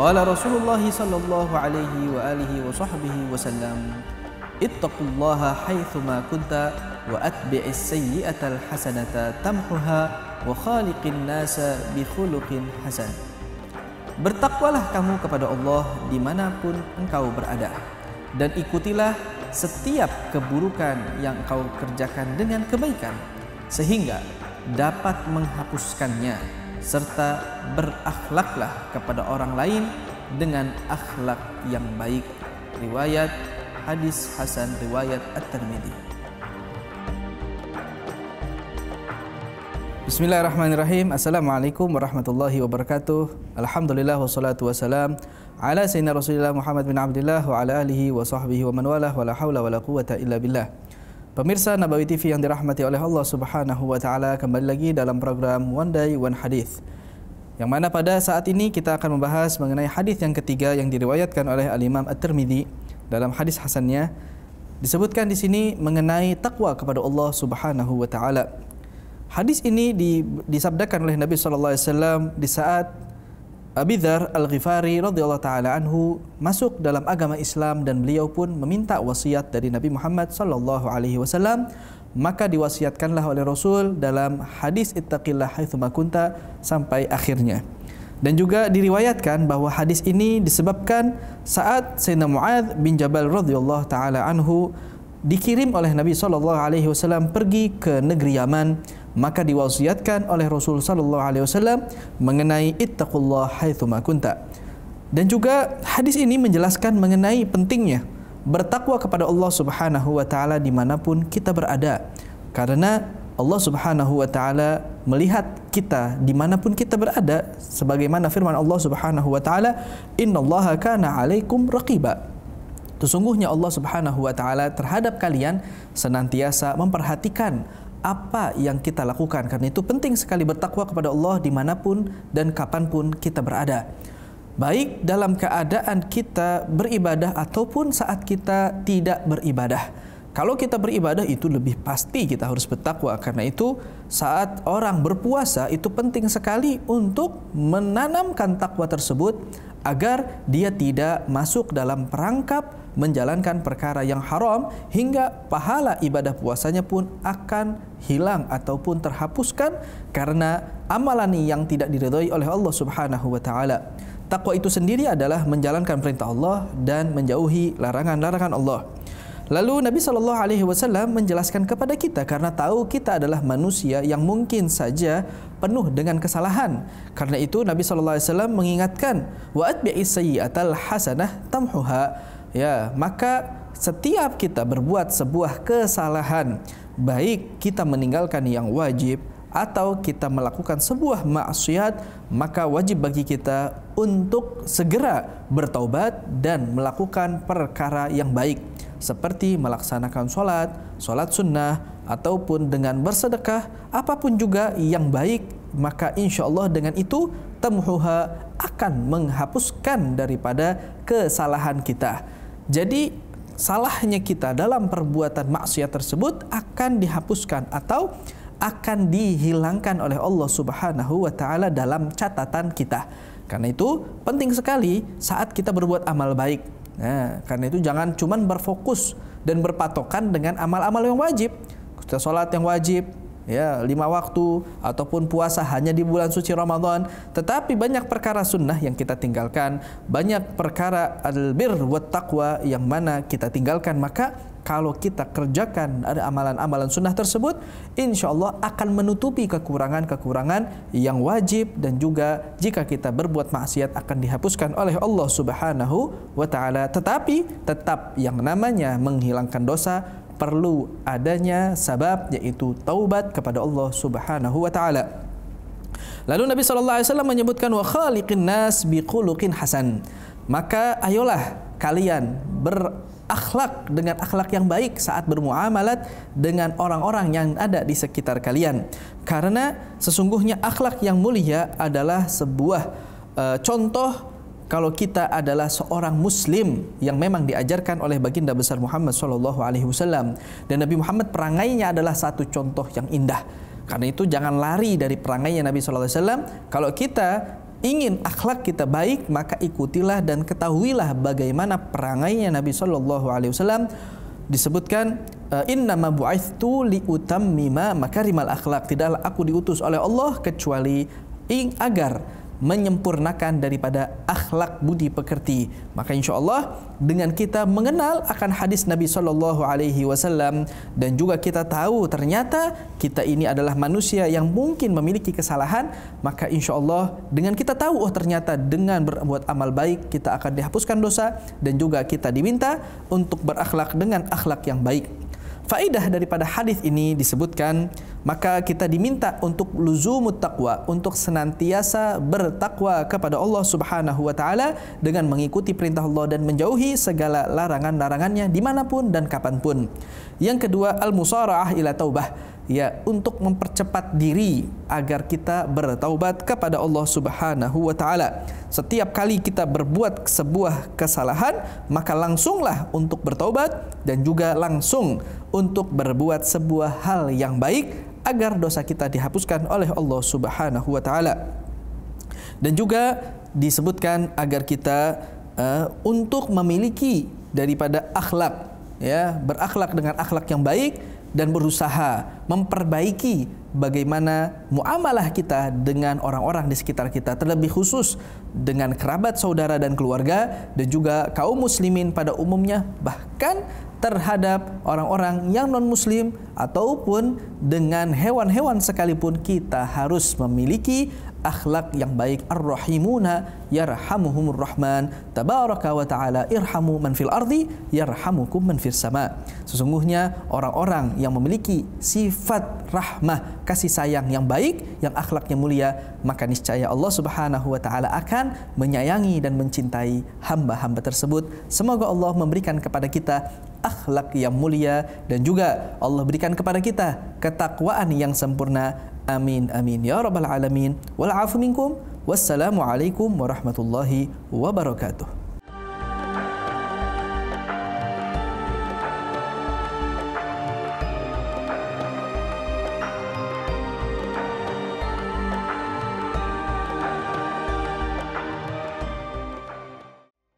Qala Rasulullah sallallahu alaihi wa alihi wa sahbihi wasallam Ittaqullaha haitsuma kunta wa atbi'is sayyi'atal hasanata tamhuha wa khaliqin nasa bi khuluqin hasan Bertakwalah kamu kepada Allah dimanapun engkau berada dan ikutilah setiap keburukan yang engkau kerjakan dengan kebaikan sehingga dapat menghapuskannya serta berakhlaklah kepada orang lain dengan akhlak yang baik. Riwayat hadis Hasan riwayat At-Tirmidzi. Bismillahirrahmanirrahim. Assalamualaikum warahmatullahi wabarakatuh. Alhamdulillah wassalatu wassalam ala sayyidina Rasulullah Muhammad bin Abdullah wa ala alihi wa sahbihi wa man walah wa la hawla wa la quwata illa billah. Pemirsa Nabawi TV yang dirahmati oleh Allah Subhanahu wa taala kembali lagi dalam program One Day One Hadith. Yang mana pada saat ini kita akan membahas mengenai hadis yang ketiga yang diriwayatkan oleh Al Imam At-Tirmizi dalam hadis hasannya disebutkan di sini mengenai takwa kepada Allah Subhanahu wa taala. Hadis ini disabdakan oleh Nabi sallallahu alaihi wasallam di saat Abi Dhar Al-Ghifari radhiyallahu taala anhu masuk dalam agama Islam dan beliau pun meminta wasiat dari Nabi Muhammad sallallahu alaihi wasallam maka diwasiatkanlah oleh Rasul dalam hadis ittaqillah haitsuma kunta sampai akhirnya. Dan juga diriwayatkan bahawa hadis ini disebabkan saat Sayyidina Muadz bin Jabal radhiyallahu taala anhu dikirim oleh Nabi sallallahu alaihi wasallam pergi ke negeri Yaman maka diwasiatkan oleh Rasul sallallahu alaihi wasallam mengenai ittaqullah haitsuma kunta. Dan juga hadis ini menjelaskan mengenai pentingnya bertakwa kepada Allah Subhanahu wa taala dimanapun kita berada. Karena Allah Subhanahu wa taala melihat kita dimanapun kita berada sebagaimana firman Allah Subhanahu wa taala innallaha kana 'alaikum raqiba. Sesungguhnya Allah Subhanahu wa taala terhadap kalian senantiasa memperhatikan apa yang kita lakukan. Karena itu penting sekali bertakwa kepada Allah dimanapun dan kapanpun kita berada. Baik dalam keadaan kita beribadah ataupun saat kita tidak beribadah. Kalau kita beribadah itu lebih pasti kita harus bertakwa. Karena itu saat orang berpuasa itu penting sekali untuk menanamkan takwa tersebut agar dia tidak masuk dalam perangkap menjalankan perkara yang haram hingga pahala ibadah puasanya pun akan hilang ataupun terhapuskan karena amalan yang tidak diridhai oleh Allah Subhanahu wa taala. Takwa itu sendiri adalah menjalankan perintah Allah dan menjauhi larangan-larangan Allah. Lalu Nabi Shallallahu Alaihi Wasallam menjelaskan kepada kita karena tahu kita adalah manusia yang mungkin saja penuh dengan kesalahan. Karena itu Nabi Shallallahu Alaihi Wasallam mengingatkan wa atbi'is sayyi'atal hasanah tamhuha Ya, maka setiap kita berbuat sebuah kesalahan, baik kita meninggalkan yang wajib atau kita melakukan sebuah maksiat, maka wajib bagi kita untuk segera bertaubat dan melakukan perkara yang baik, seperti melaksanakan sholat, sholat sunnah, ataupun dengan bersedekah, apapun juga yang baik, maka insya Allah dengan itu temuha akan menghapuskan daripada kesalahan kita. Jadi salahnya kita dalam perbuatan maksiat tersebut akan dihapuskan atau akan dihilangkan oleh Allah Subhanahu wa taala dalam catatan kita. Karena itu penting sekali saat kita berbuat amal baik. Nah, karena itu jangan cuman berfokus dan berpatokan dengan amal-amal yang wajib. Kita sholat yang wajib, ya lima waktu ataupun puasa hanya di bulan suci Ramadan tetapi banyak perkara sunnah yang kita tinggalkan banyak perkara albir wa taqwa yang mana kita tinggalkan maka kalau kita kerjakan ada amalan-amalan sunnah tersebut, insya Allah akan menutupi kekurangan-kekurangan yang wajib dan juga jika kita berbuat maksiat akan dihapuskan oleh Allah Subhanahu wa taala. Tetapi tetap yang namanya menghilangkan dosa perlu adanya sebab yaitu taubat kepada Allah Subhanahu wa taala. Lalu Nabi sallallahu alaihi wasallam menyebutkan wa khaliqin nas biquluqin hasan. Maka ayolah kalian berakhlak dengan akhlak yang baik saat bermuamalat dengan orang-orang yang ada di sekitar kalian. Karena sesungguhnya akhlak yang mulia adalah sebuah e, contoh kalau kita adalah seorang muslim yang memang diajarkan oleh baginda besar Muhammad Shallallahu alaihi wasallam dan Nabi Muhammad perangainya adalah satu contoh yang indah. Karena itu jangan lari dari perangainya Nabi Shallallahu alaihi wasallam. Kalau kita ingin akhlak kita baik, maka ikutilah dan ketahuilah bagaimana perangainya Nabi Shallallahu alaihi wasallam disebutkan eh, inna ma li utammima makarimal akhlak. Tidaklah aku diutus oleh Allah kecuali ing agar menyempurnakan daripada akhlak budi pekerti. Maka insya Allah dengan kita mengenal akan hadis Nabi Shallallahu Alaihi Wasallam dan juga kita tahu ternyata kita ini adalah manusia yang mungkin memiliki kesalahan, maka insya Allah dengan kita tahu oh ternyata dengan berbuat amal baik kita akan dihapuskan dosa dan juga kita diminta untuk berakhlak dengan akhlak yang baik. Faidah daripada hadis ini disebutkan maka kita diminta untuk luzumut taqwa untuk senantiasa bertakwa kepada Allah Subhanahu wa taala dengan mengikuti perintah Allah dan menjauhi segala larangan-larangannya dimanapun dan kapanpun. Yang kedua al-musaraah ila taubah ya untuk mempercepat diri agar kita bertaubat kepada Allah Subhanahu wa taala. Setiap kali kita berbuat sebuah kesalahan, maka langsunglah untuk bertaubat dan juga langsung untuk berbuat sebuah hal yang baik agar dosa kita dihapuskan oleh Allah Subhanahu wa taala. Dan juga disebutkan agar kita uh, untuk memiliki daripada akhlak ya, berakhlak dengan akhlak yang baik dan berusaha memperbaiki bagaimana muamalah kita dengan orang-orang di sekitar kita terlebih khusus dengan kerabat, saudara dan keluarga dan juga kaum muslimin pada umumnya bahkan terhadap orang-orang yang non-muslim ataupun dengan hewan-hewan sekalipun kita harus memiliki akhlak yang baik ar-rahimuna yarhamuhumur rahman tabaraka wa taala irhamu man fil ardi yarhamukum man fis sama sesungguhnya orang-orang yang memiliki sifat rahmah kasih sayang yang baik yang akhlaknya mulia maka niscaya Allah Subhanahu wa taala akan menyayangi dan mencintai hamba-hamba tersebut semoga Allah memberikan kepada kita akhlak yang mulia dan juga Allah berikan kepada kita ketakwaan yang sempurna آمين آمين يا رب العالمين والعفو منكم والسلام عليكم ورحمة الله وبركاته